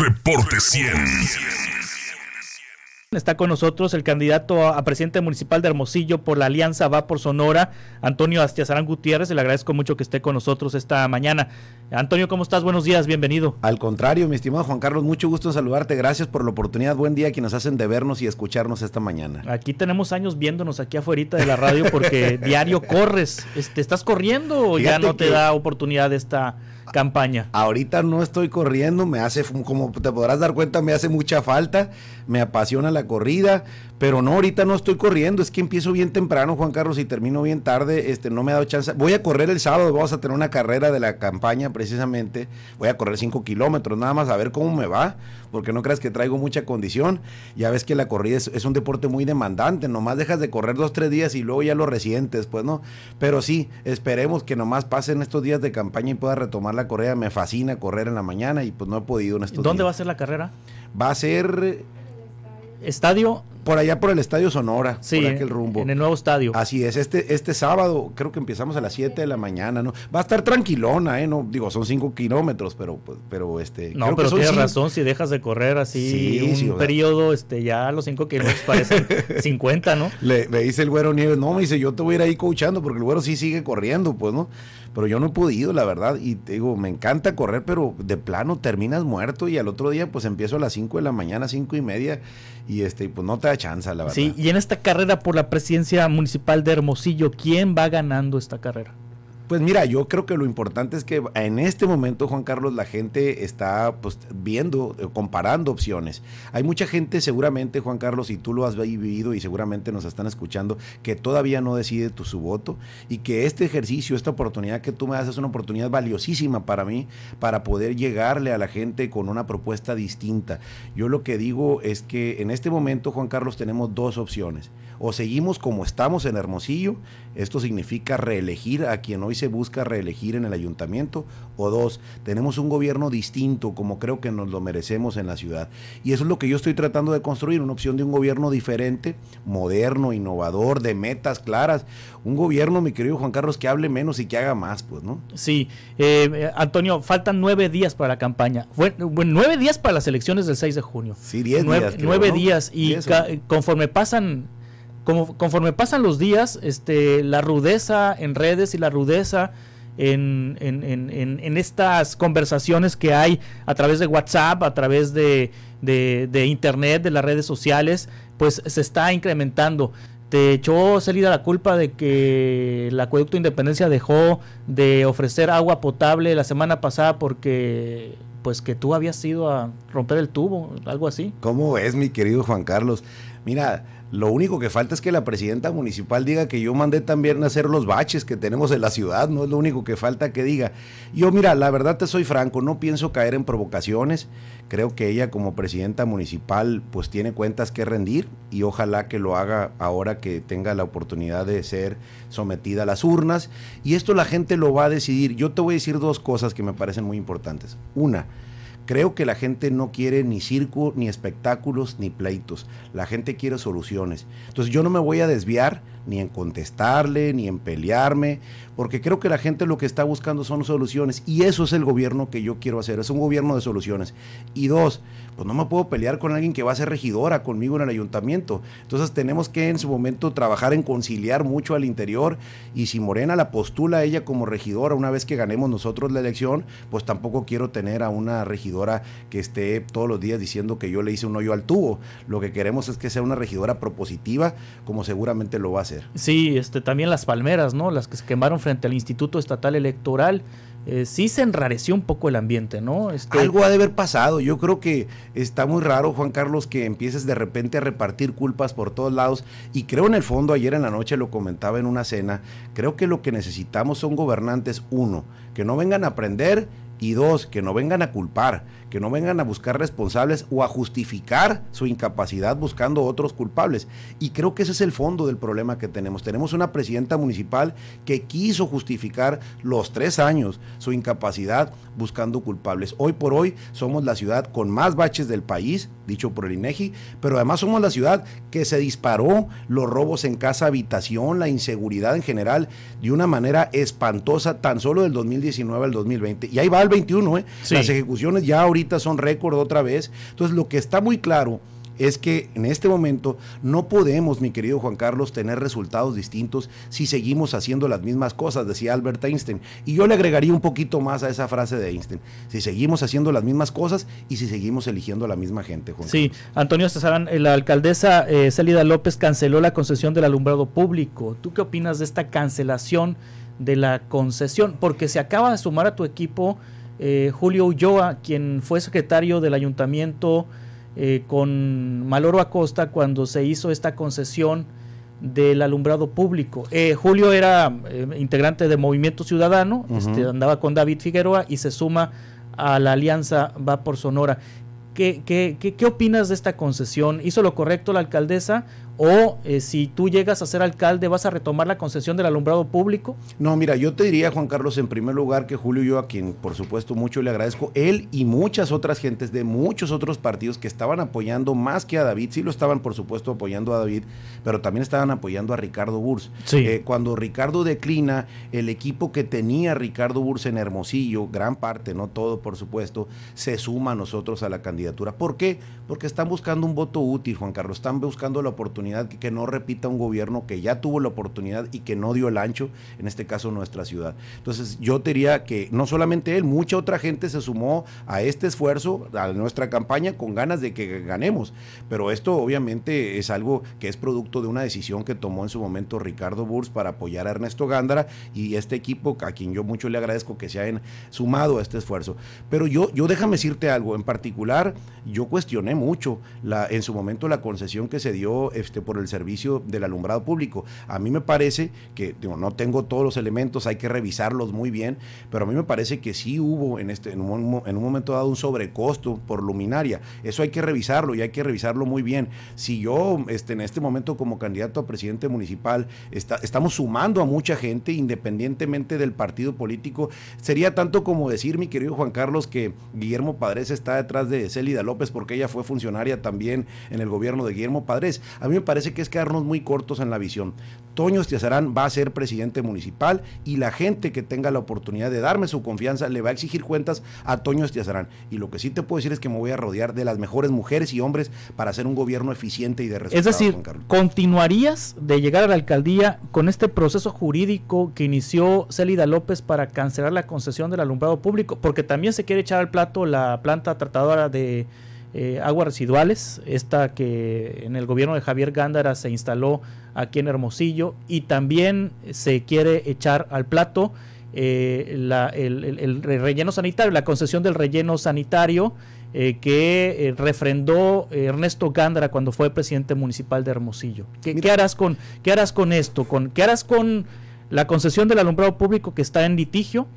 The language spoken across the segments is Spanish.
Reporte 100. Está con nosotros el candidato a presidente municipal de Hermosillo por la Alianza Va por Sonora, Antonio Astiazarán Gutiérrez. Le agradezco mucho que esté con nosotros esta mañana. Antonio, ¿cómo estás? Buenos días, bienvenido. Al contrario, mi estimado Juan Carlos, mucho gusto en saludarte. Gracias por la oportunidad. Buen día a quienes hacen de vernos y escucharnos esta mañana. Aquí tenemos años viéndonos aquí afuera de la radio porque diario corres. Este, ¿Estás corriendo o ya no te da oportunidad esta campaña. Ahorita no estoy corriendo, me hace, como te podrás dar cuenta, me hace mucha falta, me apasiona la corrida, pero no, ahorita no estoy corriendo, es que empiezo bien temprano, Juan Carlos, y termino bien tarde, este, no me ha dado chance. Voy a correr el sábado, vamos a tener una carrera de la campaña precisamente, voy a correr 5 kilómetros, nada más a ver cómo me va, porque no creas que traigo mucha condición, ya ves que la corrida es, un deporte muy demandante, nomás dejas de correr dos, tres días y luego ya lo resientes, pues no, pero sí, esperemos que nomás pasen estos días de campaña y pueda retomar la correa. Me fascina correr en la mañana y pues no he podido en estos ¿Dónde va a ser la carrera? Va a ser. Estadio. Por allá por el Estadio Sonora, sí, aquel rumbo. En el nuevo estadio. Así es, este, este sábado creo que empezamos a las 7 de la mañana, ¿no? Va a estar tranquilona, ¿eh? No, digo, son 5 kilómetros, pero, pues, pero este... No, pero tienes razón, si dejas de correr así un periodo, este, ya los 5 kilómetros parecen 50, ¿no? Le, dice el güero Nieves, no, me dice, yo te voy a ir ahí coachando, porque el güero sí sigue corriendo, pues, ¿no? Pero yo no he podido, la verdad, y te digo, me encanta correr, pero de plano terminas muerto y al otro día pues empiezo a las 5 de la mañana, 5 y media, y este, pues no te da chance, la verdad. Sí, y en esta carrera por la presidencia municipal de Hermosillo, ¿quién va ganando esta carrera? Pues mira, yo creo que lo importante es que en este momento, Juan Carlos, la gente está pues, viendo, eh, comparando opciones. Hay mucha gente, seguramente, Juan Carlos, y tú lo has vivido y seguramente nos están escuchando, que todavía no decide tu, su voto y que este ejercicio, esta oportunidad que tú me das es una oportunidad valiosísima para mí, para poder llegarle a la gente con una propuesta distinta. Yo lo que digo es que en este momento, Juan Carlos, tenemos dos opciones. O seguimos como estamos en Hermosillo, esto significa reelegir a quien hoy se busca reelegir en el ayuntamiento, o dos, tenemos un gobierno distinto como creo que nos lo merecemos en la ciudad. Y eso es lo que yo estoy tratando de construir, una opción de un gobierno diferente, moderno, innovador, de metas claras. Un gobierno, mi querido Juan Carlos, que hable menos y que haga más, pues, ¿no? Sí, eh, Antonio, faltan nueve días para la campaña. Bueno, nueve días para las elecciones del 6 de junio. Sí, diez nueve, días. nueve días ¿Y conforme pasan conforme pasan los días, este, la rudeza en redes y la rudeza en, estas conversaciones que hay a través de WhatsApp, a través de, Internet, de las redes sociales, pues se está incrementando. ¿Te echó salida la culpa de que el acueducto Independencia dejó de ofrecer agua potable la semana pasada porque pues que tú habías ido a romper el tubo, algo así? ¿Cómo es mi querido Juan Carlos? Mira, lo único que falta es que la presidenta municipal diga que yo mandé también a hacer los baches que tenemos en la ciudad, no es lo único que falta que diga. Yo, mira, la verdad te soy franco, no pienso caer en provocaciones. Creo que ella como presidenta municipal pues tiene cuentas que rendir y ojalá que lo haga ahora que tenga la oportunidad de ser sometida a las urnas. Y esto la gente lo va a decidir. Yo te voy a decir dos cosas que me parecen muy importantes. Una, Creo que la gente no quiere ni circo, ni espectáculos, ni pleitos. La gente quiere soluciones. Entonces yo no me voy a desviar ni en contestarle, ni en pelearme, porque creo que la gente lo que está buscando son soluciones y eso es el gobierno que yo quiero hacer, es un gobierno de soluciones. Y dos, pues no me puedo pelear con alguien que va a ser regidora conmigo en el ayuntamiento. Entonces tenemos que en su momento trabajar en conciliar mucho al interior y si Morena la postula a ella como regidora una vez que ganemos nosotros la elección, pues tampoco quiero tener a una regidora que esté todos los días diciendo que yo le hice un hoyo al tubo. Lo que queremos es que sea una regidora propositiva como seguramente lo va a hacer. Sí, este, también las palmeras, ¿no? Las que se quemaron frente al Instituto Estatal Electoral. Eh, sí se enrareció un poco el ambiente, ¿no? Este, Algo ha de haber pasado. Yo creo que está muy raro, Juan Carlos, que empieces de repente a repartir culpas por todos lados. Y creo en el fondo, ayer en la noche lo comentaba en una cena, creo que lo que necesitamos son gobernantes, uno, que no vengan a aprender y dos, que no vengan a culpar, que no vengan a buscar responsables o a justificar su incapacidad buscando otros culpables. Y creo que ese es el fondo del problema que tenemos. Tenemos una presidenta municipal que quiso justificar los tres años su incapacidad buscando culpables. Hoy por hoy somos la ciudad con más baches del país, dicho por el INEGI, pero además somos la ciudad que se disparó los robos en casa habitación, la inseguridad en general, de una manera espantosa, tan solo del 2019 al 2020. Y ahí va 21, ¿eh? las ejecuciones ya ahorita son récord otra vez. Entonces, lo que está muy claro es que en este momento no podemos, mi querido Juan Carlos, tener resultados distintos si seguimos haciendo las mismas cosas, decía Albert Einstein. Y yo le agregaría un poquito más a esa frase de Einstein, si seguimos haciendo las mismas cosas y si seguimos eligiendo a la misma gente, Juan. Sí, Antonio Cesarán, eh, la alcaldesa eh, López canceló la concesión del alumbrado público. ¿Tú qué opinas de esta cancelación de la concesión? Porque se acaba de sumar a tu equipo eh, Julio Ulloa, quien fue secretario del ayuntamiento eh, con Maloro Acosta cuando se hizo esta concesión del alumbrado público. Eh, Julio era integrante de Movimiento Ciudadano, este, andaba con David Figueroa y se suma a la alianza Va por Sonora. qué opinas de esta concesión? ¿Hizo lo correcto la alcaldesa o eh, si tú llegas a ser alcalde, ¿vas a retomar la concesión del alumbrado público? No, mira, yo te diría, Juan Carlos, en primer lugar, que Julio, yo a quien por supuesto mucho le agradezco, él y muchas otras gentes de muchos otros partidos que estaban apoyando más que a David, sí lo estaban por supuesto apoyando a David, pero también estaban apoyando a Ricardo Burs. Eh, cuando Ricardo declina, el equipo que tenía Ricardo Burs en Hermosillo, gran parte, no todo por supuesto, se suma a nosotros a la candidatura. ¿Por qué? Porque están buscando un voto útil, Juan Carlos, están buscando la oportunidad que, no repita un gobierno que ya tuvo la oportunidad y que no dio el ancho, en este caso nuestra ciudad. Entonces yo diría que no solamente él, mucha otra gente se sumó a este esfuerzo, a nuestra campaña, con ganas de que ganemos. Pero esto obviamente es algo que es producto de una decisión que tomó en su momento Ricardo Burs para apoyar a Ernesto Gándara y este equipo a quien yo mucho le agradezco que se hayan sumado a este esfuerzo. Pero yo, yo déjame decirte algo, en particular yo cuestioné mucho en su momento la concesión que se dio este, por el servicio del alumbrado público. A mí me parece que, no tengo todos los elementos, hay que revisarlos muy bien, pero a mí me parece que sí hubo en, este, en, un, momento dado un sobrecosto por luminaria. Eso hay que revisarlo y hay que revisarlo muy bien. Si yo este, en este momento como candidato a presidente municipal está, estamos sumando a mucha gente independientemente del partido político, sería tanto como decir, mi querido Juan Carlos, que Guillermo Padres está detrás de Célida López porque ella fue funcionaria también en el gobierno de Guillermo Padres. A mí parece que es quedarnos muy cortos en la visión. Toño Estiazarán va a ser presidente municipal y la gente que tenga la oportunidad de darme su confianza le va a exigir cuentas a Toño Estiazarán. Y lo que sí te puedo decir es que me voy a rodear de las mejores mujeres y hombres para hacer un gobierno eficiente y de resultados. Es decir, ¿continuarías de llegar a la alcaldía con este proceso jurídico que inició Célida López para cancelar la concesión del alumbrado público? Porque también se quiere echar al plato la planta tratadora de eh, aguas residuales, esta que en el gobierno de Javier Gándara se instaló aquí en Hermosillo y también se quiere echar al plato eh, el, relleno sanitario, la concesión del relleno sanitario eh, que refrendó Ernesto Gándara cuando fue presidente municipal de Hermosillo. ¿Qué, harás, con, qué harás con esto? ¿Con, ¿Qué harás con la concesión del alumbrado público que está en litigio?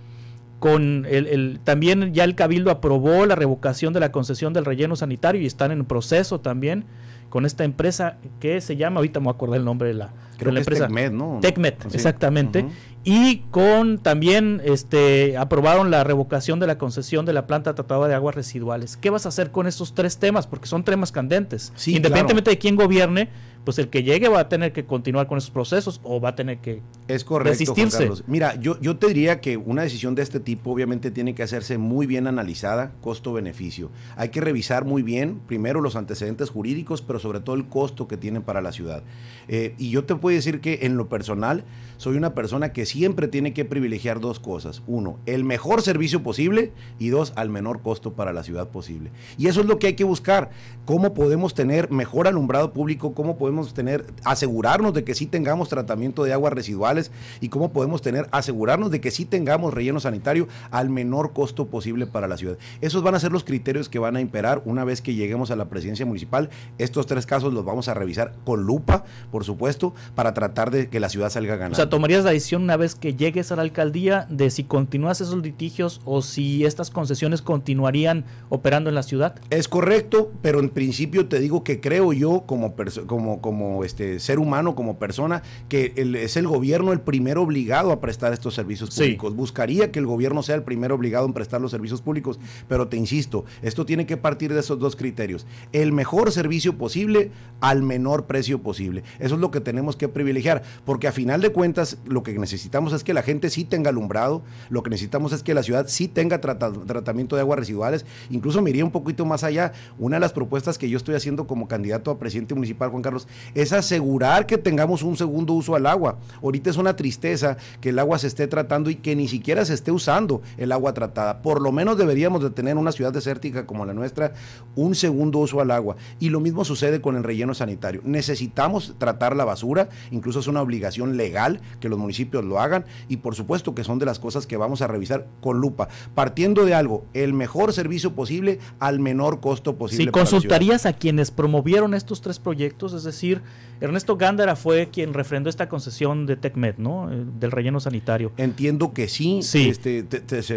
con el, el, también ya el Cabildo aprobó la revocación de la concesión del relleno sanitario y están en proceso también con esta empresa que se llama, ahorita me voy el nombre de la, Creo la empresa. Es ¿no? Tecmed, exactamente. Y con también este aprobaron la revocación de la concesión de la planta tratada de aguas residuales. ¿Qué vas a hacer con esos tres temas? Porque son temas candentes. Independientemente de quién gobierne, pues el que llegue va a tener que continuar con esos procesos o va a tener que es correcto, resistirse. Mira, yo, yo te diría que una decisión de este tipo obviamente tiene que hacerse muy bien analizada, costo-beneficio. Hay que revisar muy bien primero los antecedentes jurídicos, pero sobre todo el costo que tienen para la ciudad. Eh, y yo te puede decir que en lo personal soy una persona que siempre tiene que privilegiar dos cosas. Uno, el mejor servicio posible y dos, al menor costo para la ciudad posible. Y eso es lo que hay que buscar. ¿Cómo podemos tener mejor alumbrado público? ¿Cómo podemos tener, asegurarnos de que sí tengamos tratamiento de aguas residuales? ¿Y cómo podemos tener, asegurarnos de que sí tengamos relleno sanitario al menor costo posible para la ciudad? Esos van a ser los criterios que van a imperar una vez que lleguemos a la presidencia municipal. Estos tres casos los vamos a revisar con lupa, por supuesto, para tratar de que la ciudad salga ganando tomarías la decisión una vez que llegues a la alcaldía de si continúas esos litigios o si estas concesiones continuarían operando en la ciudad? Es correcto, pero en principio te digo que creo yo como, como, como este, ser humano, como persona, que es el gobierno el primero obligado a prestar estos servicios públicos. Buscaría que el gobierno sea el primero obligado en prestar los servicios públicos, pero te insisto, esto tiene que partir de esos dos criterios. El mejor servicio posible al menor precio posible. Eso es lo que tenemos que privilegiar, porque a final de cuentas, lo que necesitamos es que la gente sí tenga alumbrado, lo que necesitamos es que la ciudad sí tenga tratamiento de aguas residuales. Incluso me iría un poquito más allá. Una de las propuestas que yo estoy haciendo como candidato a presidente municipal, Juan Carlos, es asegurar que tengamos un segundo uso al agua. Ahorita es una tristeza que el agua se esté tratando y que ni siquiera se esté usando el agua tratada. Por lo menos deberíamos de tener una ciudad desértica como la nuestra, un segundo uso al agua. Y lo mismo sucede con el relleno sanitario. Necesitamos tratar la basura, incluso es una obligación legal que los municipios lo hagan y por supuesto que son de las cosas que vamos a revisar con lupa, partiendo de algo, el mejor servicio posible al menor costo posible. Si consultarías a quienes promovieron estos tres proyectos, es decir, Ernesto Gándara fue quien refrendó esta concesión de TECMED, ¿no? Eh, del relleno sanitario. Entiendo que sí, sí. Este,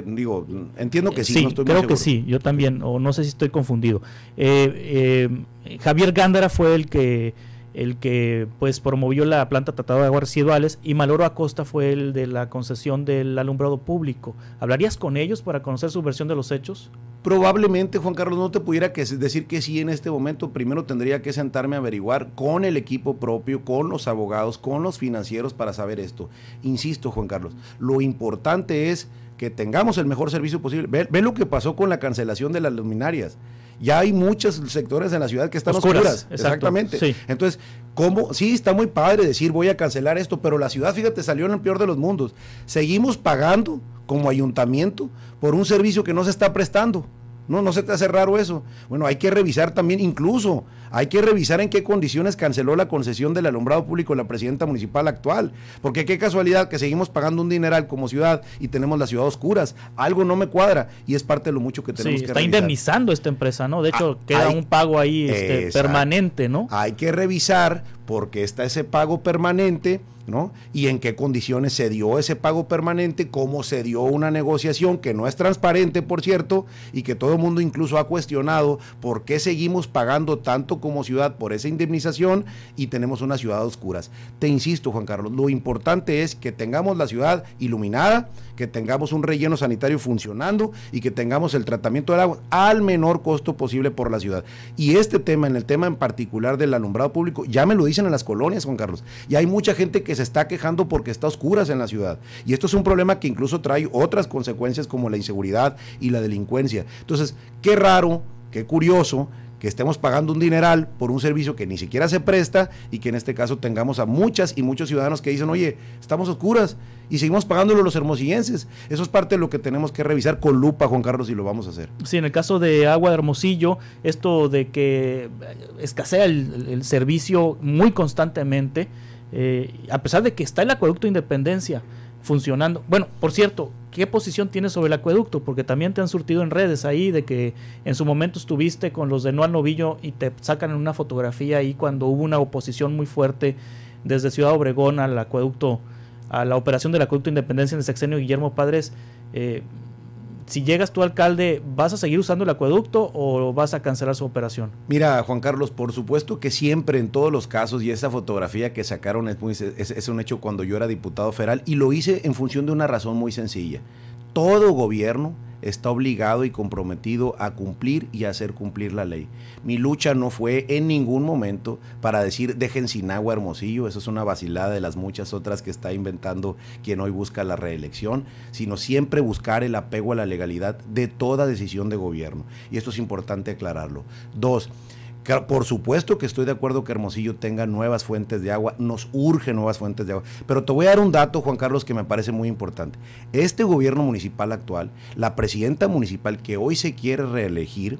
digo, entiendo que sí. creo que sí, yo también, o no sé si estoy confundido. Eh, eh, Javier Gándara fue el que el que pues promovió la planta tratada de aguas residuales y Maloro Acosta fue el de la concesión del alumbrado público. ¿Hablarías con ellos para conocer su versión de los hechos? Probablemente, Juan Carlos, no te pudiera decir que sí en este momento. Primero tendría que sentarme a averiguar con el equipo propio, con los abogados, con los financieros para saber esto. Insisto, Juan Carlos, lo importante es que tengamos el mejor servicio posible. Ve, ve lo que pasó con la cancelación de las luminarias. Ya hay muchos sectores en la ciudad que están oscuras. exactamente. Entonces, ¿cómo? Sí, está muy padre decir voy a cancelar esto, pero la ciudad, fíjate, salió en el peor de los mundos. Seguimos pagando como ayuntamiento por un servicio que no se está prestando. No, no se te hace raro eso. Bueno, hay que revisar también, incluso, hay que revisar en qué condiciones canceló la concesión del alumbrado público la presidenta municipal actual. Porque qué casualidad que seguimos pagando un dineral como ciudad y tenemos la ciudad oscuras. Algo no me cuadra y es parte de lo mucho que tenemos sí, está indemnizando esta empresa, ¿no? De hecho, ah, queda un pago ahí este, permanente, ¿no? Hay que revisar porque está ese pago permanente ¿no? Y en qué condiciones se dio ese pago permanente, cómo se dio una negociación que no es transparente, por cierto, y que todo el mundo incluso ha cuestionado por qué seguimos pagando tanto como ciudad por esa indemnización y tenemos una ciudad a oscuras. Te insisto, Juan Carlos, lo importante es que tengamos la ciudad iluminada, que tengamos un relleno sanitario funcionando y que tengamos el tratamiento del agua al menor costo posible por la ciudad. Y este tema, en el tema en particular del alumbrado público, ya me lo dicen en las colonias, Juan Carlos, y hay mucha gente que se está quejando porque está oscuras en la ciudad. Y esto es un problema que incluso trae otras consecuencias como la inseguridad y la delincuencia. Entonces, qué raro, qué curioso que estemos pagando un dineral por un servicio que ni siquiera se presta y que en este caso tengamos a muchas y muchos ciudadanos que dicen, oye, estamos oscuras y seguimos pagándolo los hermosillenses. Eso es parte de lo que tenemos que revisar con lupa, Juan Carlos, y lo vamos a hacer. Sí, en el caso de Agua de Hermosillo, esto de que escasea el servicio muy constantemente, eh, a pesar de que está el acueducto Independencia funcionando. Bueno, por cierto, ¿qué posición tienes sobre el acueducto? Porque también te han surtido en redes ahí de que en su momento estuviste con los de No Novillo y te sacan una fotografía ahí cuando hubo una oposición muy fuerte desde Ciudad Obregón al acueducto, a la operación del acueducto Independencia en el sexenio Guillermo Padres. Eh, si llegas tú alcalde, ¿vas a seguir usando el acueducto o vas a cancelar su operación? Mira, Juan Carlos, por supuesto que siempre en todos los casos, y esa fotografía que sacaron es, es un hecho cuando yo era diputado federal, y lo hice en función de una razón muy sencilla todo gobierno está obligado y comprometido a cumplir y hacer cumplir la ley. Mi lucha no fue en ningún momento para decir dejen sin agua Hermosillo, eso es una vacilada de las muchas otras que está inventando quien hoy busca la reelección, sino siempre buscar el apego a la legalidad de toda decisión de gobierno. Y esto es importante aclararlo. Dos, por supuesto que estoy de acuerdo que Hermosillo tenga nuevas fuentes de agua, nos urge nuevas fuentes de agua. Pero te voy a dar un dato, Juan Carlos, que me parece muy importante. Este gobierno municipal actual, la presidenta municipal que hoy se quiere reelegir,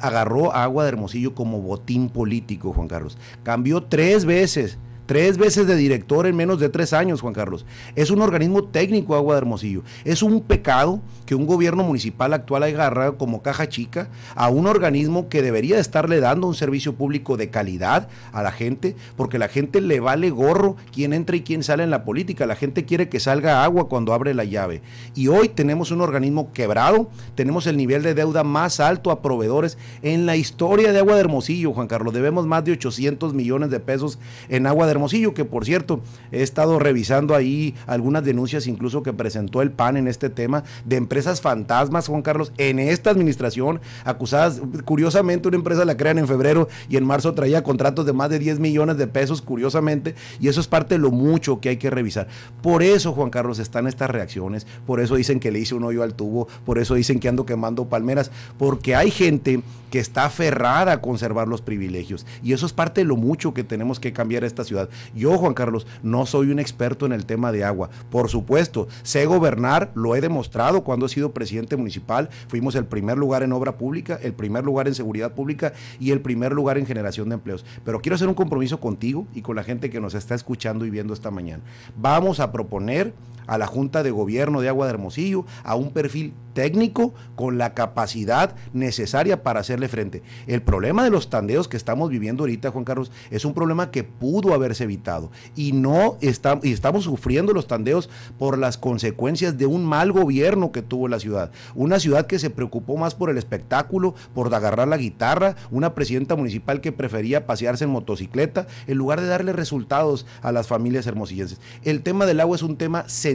agarró agua de Hermosillo como botín político, Juan Carlos. Cambió tres veces Tres veces de director en menos de tres años, Juan Carlos. Es un organismo técnico Agua de Hermosillo. Es un pecado que un gobierno municipal actual haya agarrado como caja chica a un organismo que debería estarle dando un servicio público de calidad a la gente, porque la gente le vale gorro quien entra y quién sale en la política. La gente quiere que salga agua cuando abre la llave. Y hoy tenemos un organismo quebrado, tenemos el nivel de deuda más alto a proveedores en la historia de Agua de Hermosillo, Juan Carlos. Debemos más de 800 millones de pesos en Agua de Hermosillo, que por cierto, he estado revisando ahí algunas denuncias incluso que presentó el PAN en este tema de empresas fantasmas, Juan Carlos, en esta administración, acusadas, curiosamente una empresa la crean en febrero y en marzo traía contratos de más de 10 millones de pesos, curiosamente, y eso es parte de lo mucho que hay que revisar. Por eso, Juan Carlos, están estas reacciones, por eso dicen que le hice un hoyo al tubo, por eso dicen que ando quemando palmeras, porque hay gente que está aferrada a conservar los privilegios, y eso es parte de lo mucho que tenemos que cambiar a esta ciudad. Yo, Juan Carlos, no soy un experto en el tema de agua. Por supuesto, sé gobernar, lo he demostrado cuando he sido presidente municipal. Fuimos el primer lugar en obra pública, el primer lugar en seguridad pública y el primer lugar en generación de empleos. Pero quiero hacer un compromiso contigo y con la gente que nos está escuchando y viendo esta mañana. Vamos a proponer a la Junta de Gobierno de Agua de Hermosillo, a un perfil técnico con la capacidad necesaria para hacerle frente. El problema de los tandeos que estamos viviendo ahorita, Juan Carlos, es un problema que pudo haberse evitado y no está, y estamos sufriendo los tandeos por las consecuencias de un mal gobierno que tuvo la ciudad. Una ciudad que se preocupó más por el espectáculo, por agarrar la guitarra, una presidenta municipal que prefería pasearse en motocicleta en lugar de darle resultados a las familias hermosillenses. El tema del agua es un tema sencillo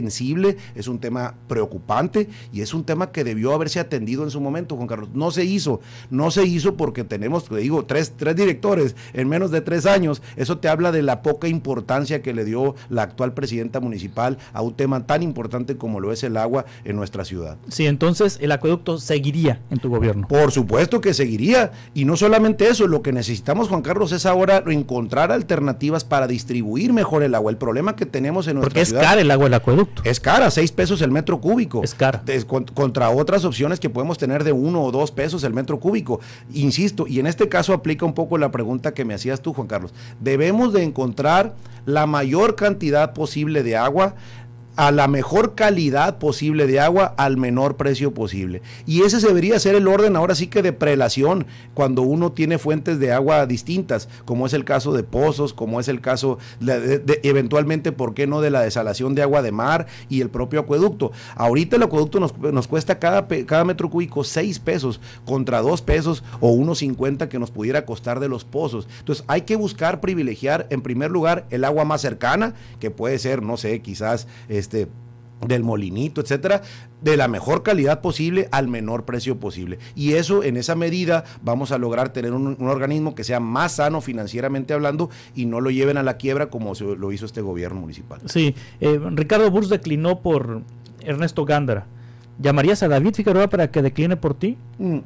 es un tema preocupante y es un tema que debió haberse atendido en su momento, Juan Carlos. No se hizo, no se hizo porque tenemos, te digo, tres, tres directores en menos de tres años. Eso te habla de la poca importancia que le dio la actual presidenta municipal a un tema tan importante como lo es el agua en nuestra ciudad. Sí, entonces el acueducto seguiría en tu gobierno. Por supuesto que seguiría. Y no solamente eso, lo que necesitamos, Juan Carlos, es ahora encontrar alternativas para distribuir mejor el agua. El problema que tenemos en nuestra ciudad. Porque es caro el agua del acueducto. Es cara, 6 pesos el metro cúbico. Es cara. contra otras opciones que podemos tener de 1 o 2 pesos el metro cúbico. Insisto, y en este caso aplica un poco la pregunta que me hacías tú, Juan Carlos. Debemos de encontrar la mayor cantidad posible de agua, a la mejor calidad posible de agua al menor precio posible. Y ese debería ser el orden ahora sí que de prelación cuando uno tiene fuentes de agua distintas, como es el caso de pozos, como es el caso eventualmente, ¿por qué no?, de la desalación de agua de mar y el propio acueducto. Ahorita el acueducto nos, cuesta cada, cada metro cúbico 6 pesos contra 2 pesos o 1,50 que nos pudiera costar de los pozos. Entonces hay que buscar privilegiar en primer lugar el agua más cercana, que puede ser, no sé, quizás este, del molinito, etcétera, de la mejor calidad posible al menor precio posible. Y eso, en esa medida, vamos a lograr tener un, organismo que sea más sano financieramente hablando y no lo lleven a la quiebra como se, lo hizo este gobierno municipal. Sí, eh, Ricardo Burs declinó por Ernesto Gándara. ¿Llamarías a David Figueroa para que decline por ti? Mm,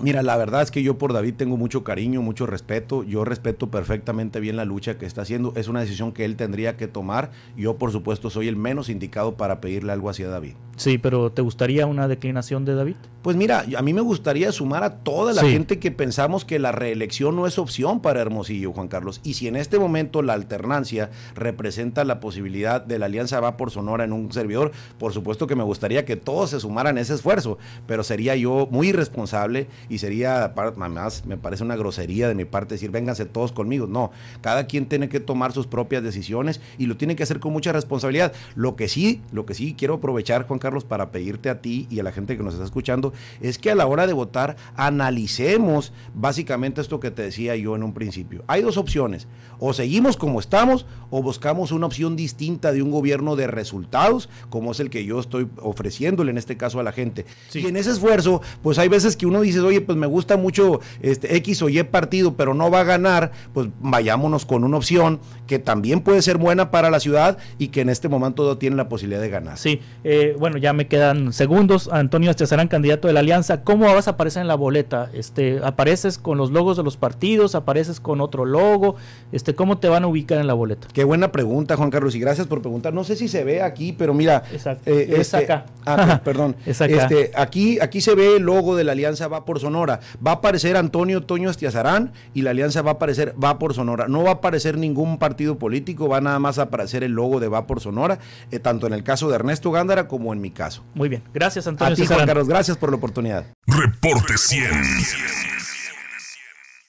Mira, la verdad es que yo por David tengo mucho cariño, mucho respeto. Yo respeto perfectamente bien la lucha que está haciendo. Es una decisión que él tendría que tomar. Yo, por supuesto, soy el menos indicado para pedirle algo hacia David. Sí, pero ¿te gustaría una declinación de David? Pues mira, a mí me gustaría sumar a toda la gente que pensamos que la reelección no es opción para Hermosillo, Juan Carlos. Y si en este momento la alternancia representa la posibilidad de la alianza va por Sonora en un servidor, por supuesto que me gustaría que todos se sumaran a ese esfuerzo. Pero sería yo muy irresponsable y sería, además, me parece una grosería de mi parte decir, vénganse todos conmigo. No, cada quien tiene que tomar sus propias decisiones y lo tiene que hacer con mucha responsabilidad. Lo que sí, lo que sí quiero aprovechar, Juan Carlos, para pedirte a ti y a la gente que nos está escuchando, es que a la hora de votar analicemos básicamente esto que te decía yo en un principio. Hay dos opciones, o seguimos como estamos o buscamos una opción distinta de un gobierno de resultados, como es el que yo estoy ofreciéndole en este caso a la gente. Y en ese esfuerzo, pues hay veces que uno dice, oye, pues me gusta mucho este X o Y partido, pero no va a ganar, pues vayámonos con una opción que también puede ser buena para la ciudad y que en este momento no tiene la posibilidad de ganar. Sí, eh, bueno, ya me quedan segundos. Antonio Estezarán, candidato de la Alianza, ¿cómo vas a aparecer en la boleta? Este, ¿Apareces con los logos de los partidos? ¿Apareces con otro logo? Este, ¿Cómo te van a ubicar en la boleta? Qué buena pregunta, Juan Carlos, y gracias por preguntar. No sé si se ve aquí, pero mira. Eh, este, ah, es acá. perdón. Es este, aquí, aquí se ve el logo de la Alianza, va por Sonora. Va a aparecer Antonio Toño Estiazarán y la alianza va a aparecer Va por Sonora. No va a aparecer ningún partido político, va nada más a aparecer el logo de Va por Sonora, eh, tanto en el caso de Ernesto Gándara como en mi caso. Muy bien, gracias Antonio. A ti, Carlos, gracias por la oportunidad. Reporte 100.